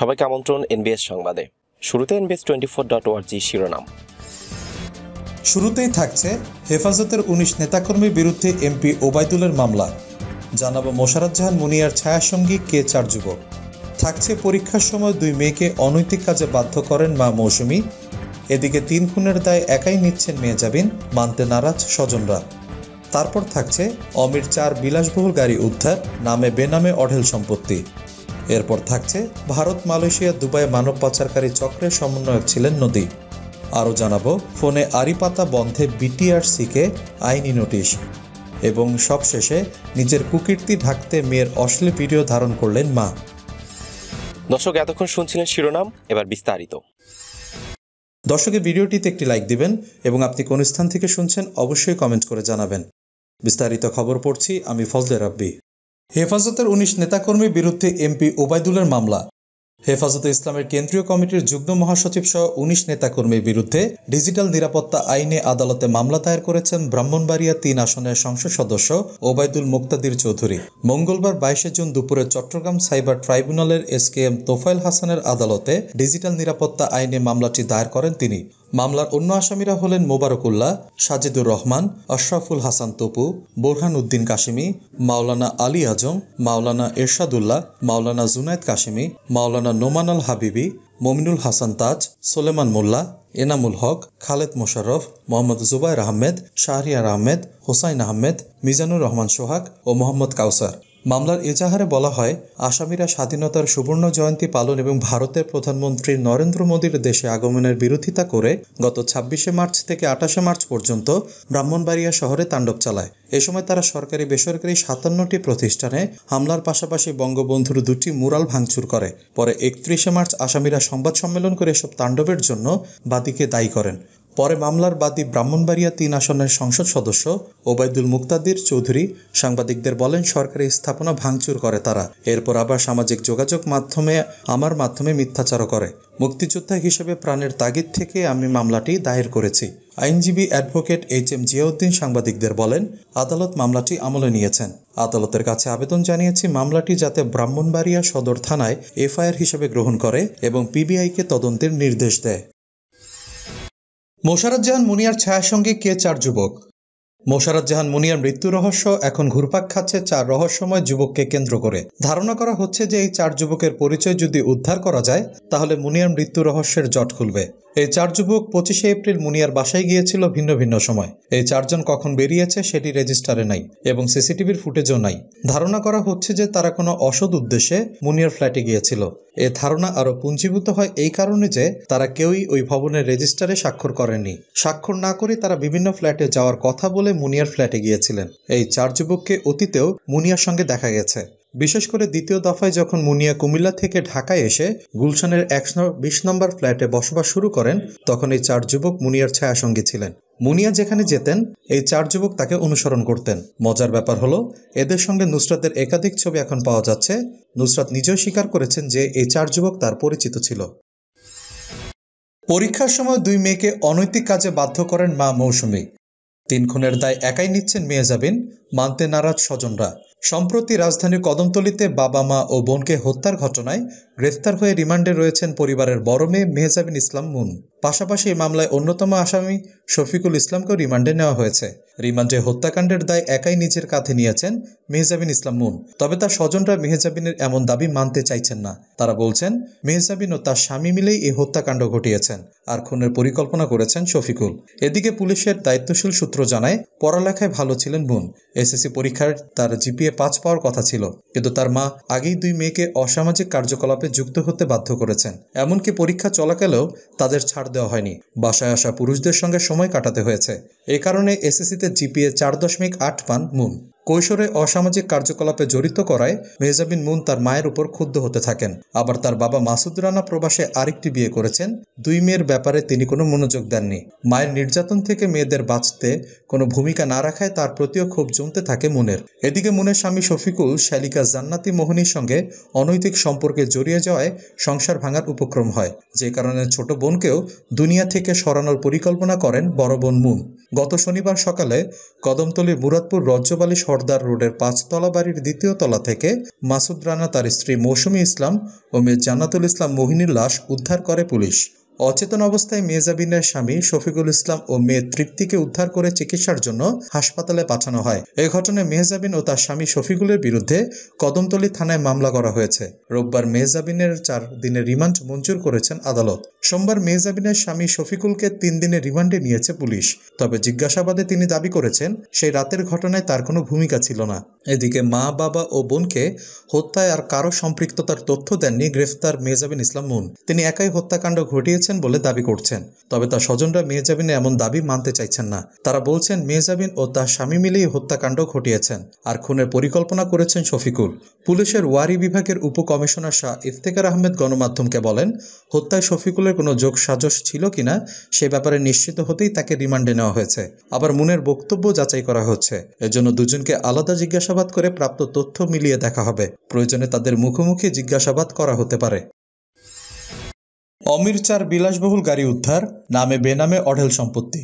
সবাইকে আমন্ত্রণ এনবিএস সংবাদে শুরুতে এনবিএস টোয়েন্টি ফোর ডট ওয়ার্জি শিরোনাম শুরুতেই থাকছে হেফাজতের উনিশ নেতাকর্মীর বিরুদ্ধে এমপি ওবায়দুলের মামলা জানাবো মোশারাত জাহান মুনিয়ার ছায়াসঙ্গী কে চার যুবক থাকছে পরীক্ষার সময় দুই মেয়েকে অনৈতিক কাজে বাধ্য করেন মা মৌসুমি এদিকে তিন খুনের দায় একাই নিচ্ছেন মেয়ে যাবেন মানতে নারাজ স্বজনরা তারপর থাকছে অমির চার বিলাসবহুল গাড়ি উদ্ধার নামে বেনামে অঢেল সম্পত্তি এরপর থাকছে ভারত মালয়েশিয়া দুবাই মানব পাচারকারী চক্রের সমন্বয়ক ছিলেন নদী আরও জানাবো ফোনে আরিপাতা বন্ধে বিটিআরসিকে আইনি নোটিশ এবং সবশেষে নিজের কুকীর্তি ঢাকতে মেয়ের অশ্লীল ভিডিও ধারণ করলেন মা দর্শক এতক্ষণ শুনছিলেন শিরোনাম এবার বিস্তারিত দর্শকের ভিডিওটিতে একটি লাইক দিবেন এবং আপনি কোন স্থান থেকে শুনছেন অবশ্যই কমেন্ট করে জানাবেন বিস্তারিত খবর পড়ছি আমি ফজলে রাব্বি হেফাজতের উনিশ নেতাকর্মীর বিরুদ্ধে এমপি ওবায়দুলের মামলা হেফাজতে ইসলামের কেন্দ্রীয় কমিটির যুগ্ম মহাসচিব সহ উনিশ নেতাকর্মীর বিরুদ্ধে ডিজিটাল নিরাপত্তা আইনে আদালতে মামলা দায়ের করেছেন ব্রাহ্মণবাড়িয়া তিন আসনের সংসদ সদস্য ওবায়দুল মুক্তাদির চৌধুরী মঙ্গলবার বাইশে জুন দুপুরে চট্টগ্রাম সাইবার ট্রাইব্যুনালের এস কে এম তোফাইল হাসানের আদালতে ডিজিটাল নিরাপত্তা আইনে মামলাটি দায়ের করেন তিনি মামলার অন্য আসামিরা হলেন মোবারকুল্লাহ সাজিদুর রহমান আশরাফুল হাসান তপু বোরহান উদ্দিন কাশিমি মাওলানা আলী আজম মাওলানা এরশাদুল্লাহ মাওলানা জুনায়দ কাশিমি মাওলানা নোমান আল হাবিবি মমিনুল হাসান তাজ সোলেমান মোল্লা এনামুল হক খালেদ মোশাররফ মোহাম্মদ জুবাইর আহমেদ শাহরিয়ার আহমেদ হোসাইন আহমেদ মিজানুর রহমান সোহাগ ও মোহাম্মদ কাউসার মামলার এজাহারে বলা হয় আসামিরা স্বাধীনতার সুবর্ণ জয়ন্তী পালন এবং ভারতের প্রধানমন্ত্রী নরেন্দ্র মোদীর দেশে আগমনের বিরোধিতা করে গত ছাব্বিশে মার্চ থেকে আঠাশে মার্চ পর্যন্ত ব্রাহ্মণবাড়িয়া শহরে তাণ্ডব চালায় এ সময় তারা সরকারি বেসরকারি সাতান্নটি প্রতিষ্ঠানে হামলার পাশাপাশি বঙ্গবন্ধুর দুটি মুরাল ভাঙচুর করে পরে একত্রিশে মার্চ আসামিরা সংবাদ সম্মেলন করে এসব তাণ্ডবের জন্য বাদীকে দায়ী করেন পরে মামলার বাদী ব্রাহ্মণবাড়িয়া তিন আসনের সংসদ সদস্য ওবায়দুল মুক্তাদির চৌধুরী সাংবাদিকদের বলেন সরকারি স্থাপনা ভাঙচুর করে তারা এরপর আবার সামাজিক যোগাযোগ মাধ্যমে আমার মাধ্যমে মিথ্যাচার করে মুক্তিযোদ্ধা হিসেবে প্রাণের তাগিদ থেকে আমি মামলাটি দায়ের করেছি আইনজীবী অ্যাডভোকেট এইচ এম জিয়াউদ্দিন সাংবাদিকদের বলেন আদালত মামলাটি আমলে নিয়েছেন আদালতের কাছে আবেদন জানিয়েছি মামলাটি যাতে ব্রাহ্মণবাড়িয়া সদর থানায় এফআইআর হিসেবে গ্রহণ করে এবং পিবিআইকে তদন্তের নির্দেশ দেয় মোশারত জাহান মুনিয়ার ছায়ার সঙ্গে কে চার যুবক মোশারত জাহান মুনিয়ার মৃত্যু রহস্য এখন ঘুরপাক খাচ্ছে চার রহস্যময় যুবককে কেন্দ্র করে ধারণা করা হচ্ছে যে এই চার যুবকের পরিচয় যদি উদ্ধার করা যায় তাহলে মুনিয়ার মৃত্যু রহস্যের জট খুলবে এই চার যুবক পঁচিশে এপ্রিল মুনিয়ার বাসায় গিয়েছিল ভিন্ন ভিন্ন সময় এই চারজন কখন বেরিয়েছে সেটি রেজিস্টারে নাই এবং সিসিটিভির ফুটেজও নাই ধারণা করা হচ্ছে যে তারা কোনো অসৎ উদ্দেশ্যে মুনিয়ার ফ্ল্যাটে গিয়েছিল এ ধারণা আরও পুঞ্জীভূত হয় এই কারণে যে তারা কেউই ওই ভবনের রেজিস্টারে স্বাক্ষর করেনি স্বাক্ষর না করে তারা বিভিন্ন ফ্ল্যাটে যাওয়ার কথা বলে বলে মুনিয়ার ফ্ল্যাটে গিয়েছিলেন এই চার যুবককে অতীতেও মুনিয়ার সঙ্গে দেখা গেছে বিশেষ করে দ্বিতীয় দফায় যখন মুনিয়া কুমিল্লা থেকে ঢাকায় এসে গুলশানের একশো বিশ নম্বর ফ্ল্যাটে বসবাস শুরু করেন তখন এই চার যুবক মুনিয়ার ছায়াসঙ্গী ছিলেন মুনিয়া যেখানে যেতেন এই চার যুবক তাকে অনুসরণ করতেন মজার ব্যাপার হলো এদের সঙ্গে নুসরাতের একাধিক ছবি এখন পাওয়া যাচ্ছে নুসরাত নিজেও স্বীকার করেছেন যে এই চার যুবক তার পরিচিত ছিল পরীক্ষার সময় দুই মেয়েকে অনৈতিক কাজে বাধ্য করেন মা মৌসুমী তিন খুনের দায় একাই নিচ্ছেন মেয়ে যাবেন মানতে নারাজ স্বজনরা সম্প্রতি রাজধানীর কদমতলিতে বাবা মা ও বোনকে হত্যার ঘটনায় গ্রেফতার হয়ে রিমান্ডে রয়েছেন পরিবারের বড় মেয়ে মেহজাবিন ইসলাম মুন পাশাপাশি এই মামলায় অন্যতম আসামি শফিকুল ইসলামকেও রিমান্ডে নেওয়া হয়েছে রিমান্ডে হত্যাকাণ্ডের দায় একাই নিজের কাঁধে নিয়েছেন মেহজাবিন ইসলাম মুন তবে তার স্বজনরা মেহজাবিনের এমন দাবি মানতে চাইছেন না তারা বলছেন মেহজাবিন ও তার স্বামী মিলেই এই হত্যাকাণ্ড ঘটিয়েছেন আর খুনের পরিকল্পনা করেছেন শফিকুল এদিকে পুলিশের দায়িত্বশীল সূত্র জানায় পড়ালেখায় ভালো ছিলেন মুন এসএসসি পরীক্ষায় তার জিপিএ থেকে পাঁচ পাওয়ার কথা ছিল কিন্তু তার মা আগেই দুই মেয়েকে অসামাজিক কার্যকলাপে যুক্ত হতে বাধ্য করেছেন এমনকি পরীক্ষা চলাকালেও তাদের ছাড় দেওয়া হয়নি বাসায় আসা পুরুষদের সঙ্গে সময় কাটাতে হয়েছে এ কারণে এসএসসিতে জিপিএ চার দশমিক আট পান মুন কৈশোরে অসামাজিক কার্যকলাপে জড়িত করায় মেহজাবিন মুন তার মায়ের উপর ক্ষুব্ধ হতে থাকেন আবার তার বাবা মাসুদ রানা প্রবাসে আরেকটি বিয়ে করেছেন দুই মেয়ের ব্যাপারে তিনি কোনো মনোযোগ দেননি মায়ের নির্যাতন থেকে মেয়েদের বাঁচতে কোনো ভূমিকা না রাখায় তার প্রতিও ক্ষোভ জমতে থাকে মুনের এদিকে মুনের স্বামী শফিকুল শালিকা জান্নাতি মোহনীর সঙ্গে অনৈতিক সম্পর্কে জড়িয়ে যাওয়ায় সংসার ভাঙার উপক্রম হয় যে কারণে ছোট বোনকেও দুনিয়া থেকে সরানোর পরিকল্পনা করেন বড় বোন মুন গত শনিবার সকালে কদমতলী মুরাদপুর রজ্জবালি শহর সর্দার রোডের পাঁচতলা বাড়ির দ্বিতীয় তলা থেকে মাসুদ রানা তার স্ত্রী মৌসুমী ইসলাম ও মেয়ে জান্নাতুল ইসলাম মোহিনীর লাশ উদ্ধার করে পুলিশ অচেতন অবস্থায় মেজাবিনের স্বামী শফিকুল ইসলাম ও মেয়ে তৃপ্তিকে উদ্ধার করে চিকিৎসার জন্য হাসপাতালে পাঠানো হয় এ ঘটনায় মেহজাবিন ও তার স্বামী শফিকুলের বিরুদ্ধে কদমতলী থানায় মামলা করা হয়েছে রোববার মেহজাবিনের চার দিনের রিমান্ড মঞ্জুর করেছেন আদালত সোমবার মেহজাবিনের স্বামী শফিকুলকে তিন দিনের রিমান্ডে নিয়েছে পুলিশ তবে জিজ্ঞাসাবাদে তিনি দাবি করেছেন সেই রাতের ঘটনায় তার কোনো ভূমিকা ছিল না এদিকে মা বাবা ও বোনকে হত্যায় আর কারো সম্পৃক্ততার তথ্য দেননি গ্রেফতার মেহজাবিন ইসলাম মুন তিনি একাই হত্যাকাণ্ড ঘটিয়েছেন পেয়েছেন বলে দাবি করছেন তবে তার স্বজনরা মেহজাবিনের এমন দাবি মানতে চাইছেন না তারা বলছেন মেহজাবিন ও তার স্বামী মিলেই হত্যাকাণ্ড ঘটিয়েছেন আর খুনের পরিকল্পনা করেছেন শফিকুল পুলিশের ওয়ারি বিভাগের উপকমিশনার শাহ ইফতেকার আহমেদ গণমাধ্যমকে বলেন হত্যায় শফিকুলের কোনো যোগ সাজস ছিল কিনা সে ব্যাপারে নিশ্চিত হতেই তাকে রিমান্ডে নেওয়া হয়েছে আবার মুনের বক্তব্য যাচাই করা হচ্ছে এজন্য দুজনকে আলাদা জিজ্ঞাসাবাদ করে প্রাপ্ত তথ্য মিলিয়ে দেখা হবে প্রয়োজনে তাদের মুখোমুখি জিজ্ঞাসাবাদ করা হতে পারে চার বিলাসবহুল গাড়ি উদ্ধার নামে বেনামে অঢেল সম্পত্তি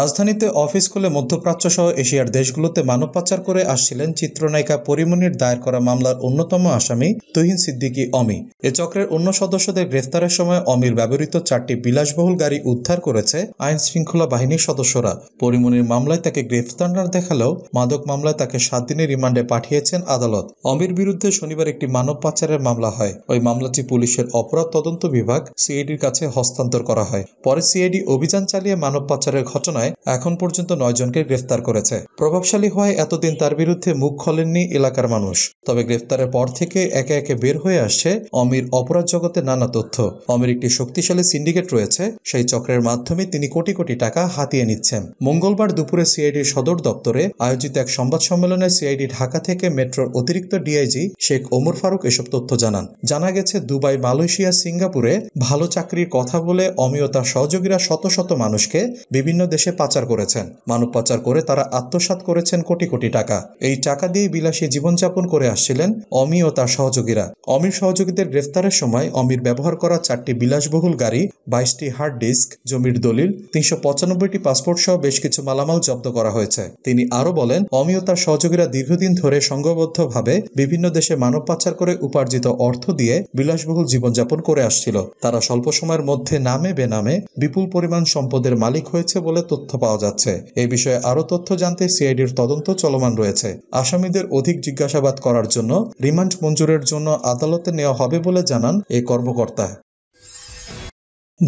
রাজধানীতে অফিস খুলে মধ্যপ্রাচ্য সহ এশিয়ার দেশগুলোতে মানব পাচার করে আসছিলেন চিত্রনায়িকা পরিমনির দায়ের করা মামলার অন্যতম আসামি তুহিন সিদ্দিকী অমি এ চক্রের অন্য সদস্যদের গ্রেফতারের সময় অমির ব্যবহৃত চারটি বিলাসবহুল গাড়ি উদ্ধার করেছে আইন শৃঙ্খলা বাহিনীর সদস্যরা পরিমনির মামলায় তাকে গ্রেফতার না দেখালেও মাদক মামলায় তাকে সাত দিনের রিমান্ডে পাঠিয়েছেন আদালত অমির বিরুদ্ধে শনিবার একটি মানব পাচারের মামলা হয় ওই মামলাটি পুলিশের অপরাধ তদন্ত বিভাগ সিআইডির কাছে হস্তান্তর করা হয় পরে সিআইডি অভিযান চালিয়ে মানব পাচারের ঘটনা ঘটনায় এখন পর্যন্ত নয় জনকে গ্রেফতার করেছে প্রভাবশালী হওয়ায় এতদিন তার বিরুদ্ধে মুখ খোলেননি এলাকার মানুষ তবে গ্রেফতারের পর থেকে একে একে বের হয়ে আসছে অমির অপরাধ জগতে নানা তথ্য অমির একটি শক্তিশালী সিন্ডিকেট রয়েছে সেই চক্রের মাধ্যমে তিনি কোটি কোটি টাকা হাতিয়ে নিচ্ছেন মঙ্গলবার দুপুরে সিআইডির সদর দপ্তরে আয়োজিত এক সংবাদ সম্মেলনে সিআইডি ঢাকা থেকে মেট্রোর অতিরিক্ত ডিআইজি শেখ ওমর ফারুক এসব তথ্য জানান জানা গেছে দুবাই মালয়েশিয়া সিঙ্গাপুরে ভালো চাকরির কথা বলে অমিয় তার সহযোগীরা শত শত মানুষকে বিভিন্ন দেশে দেশে পাচার করেছেন মানব পাচার করে তারা আত্মসাত করেছেন কোটি কোটি টাকা এই টাকা দিয়ে বিলাসী জীবনযাপন করে আসছিলেন অমি ও তার সহযোগীরা অমির সহযোগীদের গ্রেফতারের সময় অমির ব্যবহার করা চারটি বিলাসবহুল গাড়ি বাইশটি হার্ড ডিস্ক জমির দলিল তিনশো পঁচানব্বইটি পাসপোর্ট সহ বেশ কিছু মালামাল জব্দ করা হয়েছে তিনি আরও বলেন অমি ও তার সহযোগীরা দীর্ঘদিন ধরে সংঘবদ্ধভাবে বিভিন্ন দেশে মানব পাচার করে উপার্জিত অর্থ দিয়ে বিলাসবহুল জীবনযাপন করে আসছিল তারা স্বল্প সময়ের মধ্যে নামে বেনামে বিপুল পরিমাণ সম্পদের মালিক হয়েছে বলে তথ্য পাওয়া যাচ্ছে এ বিষয়ে আরও তথ্য জানতে সিআইডির তদন্ত চলমান রয়েছে আসামিদের অধিক জিজ্ঞাসাবাদ করার জন্য রিমান্ড মঞ্জুরের জন্য আদালতে নেওয়া হবে বলে জানান এই কর্মকর্তা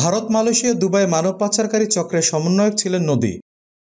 ভারত মালয়েশিয়া দুবাই মানব পাচারকারী চক্রের সমন্বয়ক ছিলেন নদী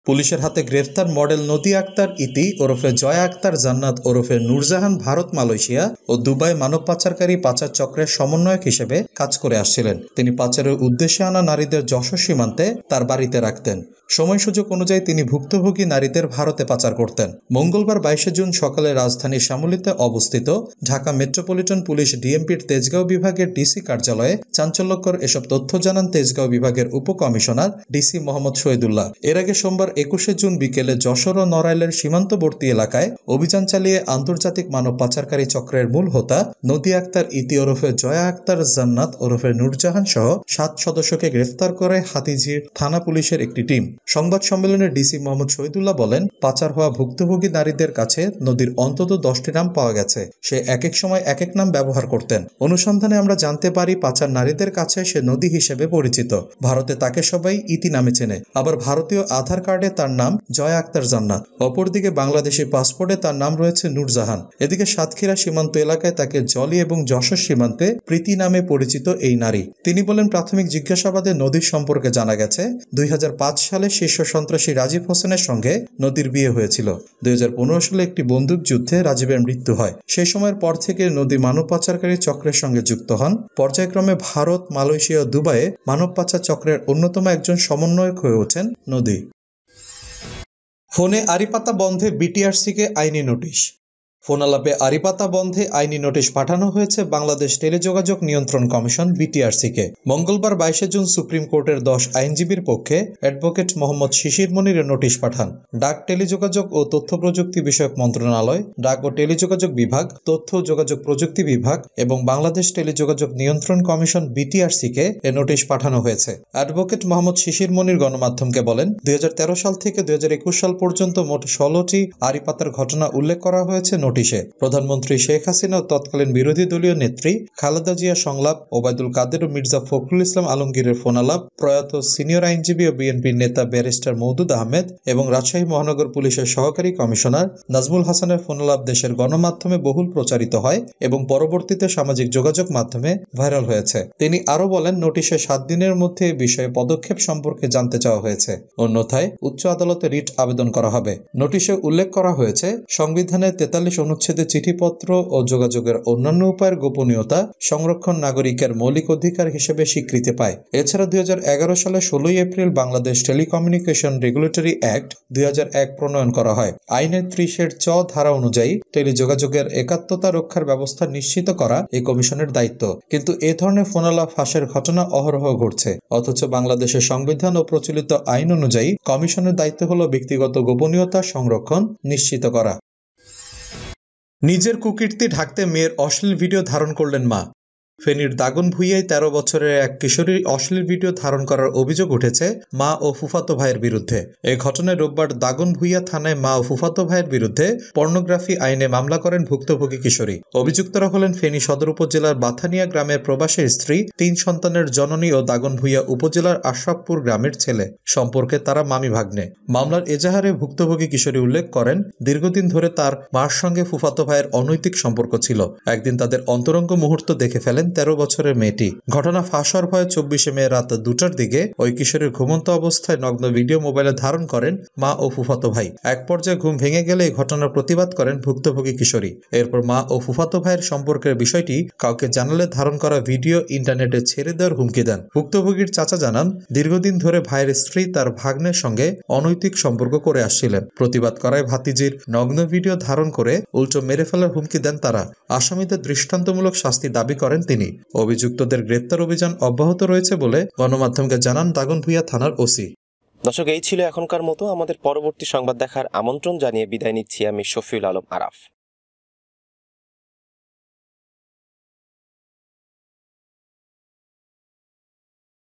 পুলিশের হাতে গ্রেফতার মডেল নদী আক্তার ইতি ওরফে জয়া আক্তার জান্নাত ওরফে নূরজাহান ভারত মালয়েশিয়া ও দুবাই মানব পাচারকারী পাচার চক্রের সমন্বয়ক হিসেবে কাজ করে আসছিলেন তিনি পাচারের উদ্দেশ্যে আনা নারীদের যশোর সীমান্তে তার বাড়িতে রাখতেন সময় সুযোগ অনুযায়ী তিনি ভুক্তভোগী নারীদের ভারতে পাচার করতেন মঙ্গলবার বাইশে জুন সকালে রাজধানী শ্যামলিতে অবস্থিত ঢাকা মেট্রোপলিটন পুলিশ ডিএমপির তেজগাঁও বিভাগের ডিসি কার্যালয়ে চাঞ্চল্যকর এসব তথ্য জানান তেজগাঁও বিভাগের উপকমিশনার ডিসি মোহাম্মদ শহীদুল্লাহ এর আগে সোমবার একুশে জুন বিকেলে যশোর ও নড়াইলের সীমান্তবর্তী এলাকায় অভিযান চালিয়ে আন্তর্জাতিক মানব পাচারকারী চক্রের মূল হোতা নদী আক্তার ইতি ওরফে জয়া আক্তার জান্নাত ওরফে নূরজাহান সহ সাত সদস্যকে গ্রেফতার করে হাতিঝির থানা পুলিশের একটি টিম সংবাদ সম্মেলনে ডিসি মোহাম্মদ শহীদুল্লাহ বলেন পাচার হওয়া ভুক্তভোগী নারীদের কাছে নদীর অন্তত দশটি নাম পাওয়া গেছে সে এক এক সময় এক এক নাম ব্যবহার করতেন অনুসন্ধানে আমরা জানতে পারি পাচার নারীদের কাছে সে নদী হিসেবে পরিচিত ভারতে তাকে সবাই ইতি নামে চেনে আবার ভারতীয় আধার কার্ড কার্ডে তার নাম জয়া আক্তার জান্নাত অপরদিকে বাংলাদেশের পাসপোর্টে তার নাম রয়েছে নুরজাহান এদিকে সাতক্ষীরা সীমান্ত এলাকায় তাকে জলি এবং যশোর সীমান্তে প্রীতি নামে পরিচিত এই নারী তিনি বলেন প্রাথমিক জিজ্ঞাসাবাদে নদীর সম্পর্কে জানা গেছে দুই সালে শীর্ষ সন্ত্রাসী রাজীব হোসেনের সঙ্গে নদীর বিয়ে হয়েছিল দুই সালে একটি বন্দুক যুদ্ধে রাজীবের মৃত্যু হয় সেই সময়ের পর থেকে নদী মানব পাচারকারী চক্রের সঙ্গে যুক্ত হন পর্যায়ক্রমে ভারত মালয়েশিয়া ও দুবাইয়ে মানব পাচার চক্রের অন্যতম একজন সমন্বয়ক হয়ে ওঠেন নদী ফোনে আরিপাতা বন্ধে বিটিআরসিকে আইনি নোটিশ ফোনালাপে আরিপাতা বন্ধে আইনি নোটিশ পাঠানো হয়েছে বাংলাদেশ টেলিযোগাযোগ নিয়ন্ত্রণ কমিশন বিটিআরসিকে মঙ্গলবার বাইশে জুন সুপ্রিম কোর্টের দশ আইনজীবীর পক্ষে অ্যাডভোকেট মোহাম্মদ শিশির মনির নোটিশ পাঠান ডাক টেলিযোগাযোগ ও তথ্য প্রযুক্তি বিষয়ক মন্ত্রণালয় ডাক ও টেলিযোগাযোগ বিভাগ তথ্য যোগাযোগ প্রযুক্তি বিভাগ এবং বাংলাদেশ টেলিযোগাযোগ নিয়ন্ত্রণ কমিশন বিটিআরসিকে এ নোটিশ পাঠানো হয়েছে অ্যাডভোকেট মোহাম্মদ শিশির মনির গণমাধ্যমকে বলেন দুই সাল থেকে দুই সাল পর্যন্ত মোট ষোলোটি আরিপাতার ঘটনা উল্লেখ করা হয়েছে নোটিশে প্রধানমন্ত্রী শেখ হাসিনা ও তৎকালীন বিরোধী দলীয় নেত্রী খালেদা জিয়া সংলাপ ওবায়দুল কাদের ও মির্জা ফখরুল ইসলাম আলমগীরের ফোনালাপ প্রয়াত সিনিয়র আইনজীবী ও বিএনপির নেতা ব্যারিস্টার মৌদুদ আহমেদ এবং রাজশাহী মহানগর পুলিশের সহকারী কমিশনার নাজমুল হাসানের ফোনালাপ দেশের গণমাধ্যমে বহুল প্রচারিত হয় এবং পরবর্তীতে সামাজিক যোগাযোগ মাধ্যমে ভাইরাল হয়েছে তিনি আরও বলেন নোটিশে সাত দিনের মধ্যে এই বিষয়ে পদক্ষেপ সম্পর্কে জানতে চাওয়া হয়েছে অন্যথায় উচ্চ আদালতে রিট আবেদন করা হবে নোটিশে উল্লেখ করা হয়েছে সংবিধানের তেতাল্লিশ অনুচ্ছেদে চিঠিপত্র ও যোগাযোগের অন্যান্য উপায়ের গোপনীয়তা সংরক্ষণ নাগরিকের মৌলিক অধিকার হিসেবে স্বীকৃতি পায় এছাড়া দুই সালে ষোলোই April Bangladesh telecommunication regulatory act দুই প্রণয়ন করা হয় আইনের ত্রিশের চ ধারা অনুযায়ী টেলিযোগাযোগের একাত্মতা রক্ষার ব্যবস্থা নিশ্চিত করা এই কমিশনের দায়িত্ব কিন্তু এ ধরনের ফোনালা ফাঁসের ঘটনা অহরহ ঘটছে অথচ বাংলাদেশের সংবিধান ও প্রচলিত আইন অনুযায়ী কমিশনের দায়িত্ব হল ব্যক্তিগত গোপনীয়তা সংরক্ষণ নিশ্চিত করা নিজের কুকীর্তি ঢাকতে মেয়ের অশ্লীল ভিডিও ধারণ করলেন মা ফেনীর ভুইয়ায় তেরো বছরের এক কিশোরীর অশ্লীল ভিডিও ধারণ করার অভিযোগ উঠেছে মা ও ফুফাতো ভাইয়ের বিরুদ্ধে এ ঘটনায় রোববার ভুইয়া থানায় মা ও ফুফাতো ভাইয়ের বিরুদ্ধে পর্নোগ্রাফি আইনে মামলা করেন ভুক্তভোগী কিশোরী অভিযুক্তরা হলেন ফেনী সদর উপজেলার বাথানিয়া গ্রামের প্রবাসের স্ত্রী তিন সন্তানের জননী ও দাগন ভুইয়া উপজেলার আশরাফপুর গ্রামের ছেলে সম্পর্কে তারা মামি ভাগ্নে মামলার এজাহারে ভুক্তভোগী কিশোরী উল্লেখ করেন দীর্ঘদিন ধরে তার মার সঙ্গে ফুফাতো ভাইয়ের অনৈতিক সম্পর্ক ছিল একদিন তাদের অন্তরঙ্গ মুহূর্ত দেখে ফেলে করেন তেরো বছরের মেয়েটি ঘটনা ফাঁস হওয়ার ভয়ে চব্বিশে মে রাত দুটার দিকে ওই কিশোরের ঘুমন্ত অবস্থায় নগ্ন ভিডিও মোবাইলে ধারণ করেন মা ও ফুফাতো ভাই এক পর্যায়ে ঘুম ভেঙে গেলে এই ঘটনার প্রতিবাদ করেন ভুক্তভোগী কিশোরী এরপর মা ও ফুফাতো ভাইয়ের সম্পর্কের বিষয়টি কাউকে জানালে ধারণ করা ভিডিও ইন্টারনেটে ছেড়ে দেওয়ার হুমকি দেন ভুক্তভোগীর চাচা জানান দীর্ঘদিন ধরে ভাইয়ের স্ত্রী তার ভাগ্নের সঙ্গে অনৈতিক সম্পর্ক করে আসছিলেন প্রতিবাদ করায় ভাতিজির নগ্ন ভিডিও ধারণ করে উল্টো মেরে ফেলার হুমকি দেন তারা আসামিদের দৃষ্টান্তমূলক শাস্তি দাবি করেন তিনি অভিযুক্তদের গ্রেপ্তার অভিযান অব্যাহত রয়েছে বলে গণমাধ্যমকে জানান দাগন ভুইয়া থানার ওসি দর্শক এই ছিল এখনকার মতো আমাদের পরবর্তী সংবাদ দেখার আমন্ত্রণ জানিয়ে বিদায় নিচ্ছি আমি শফিউল আলম আরাফ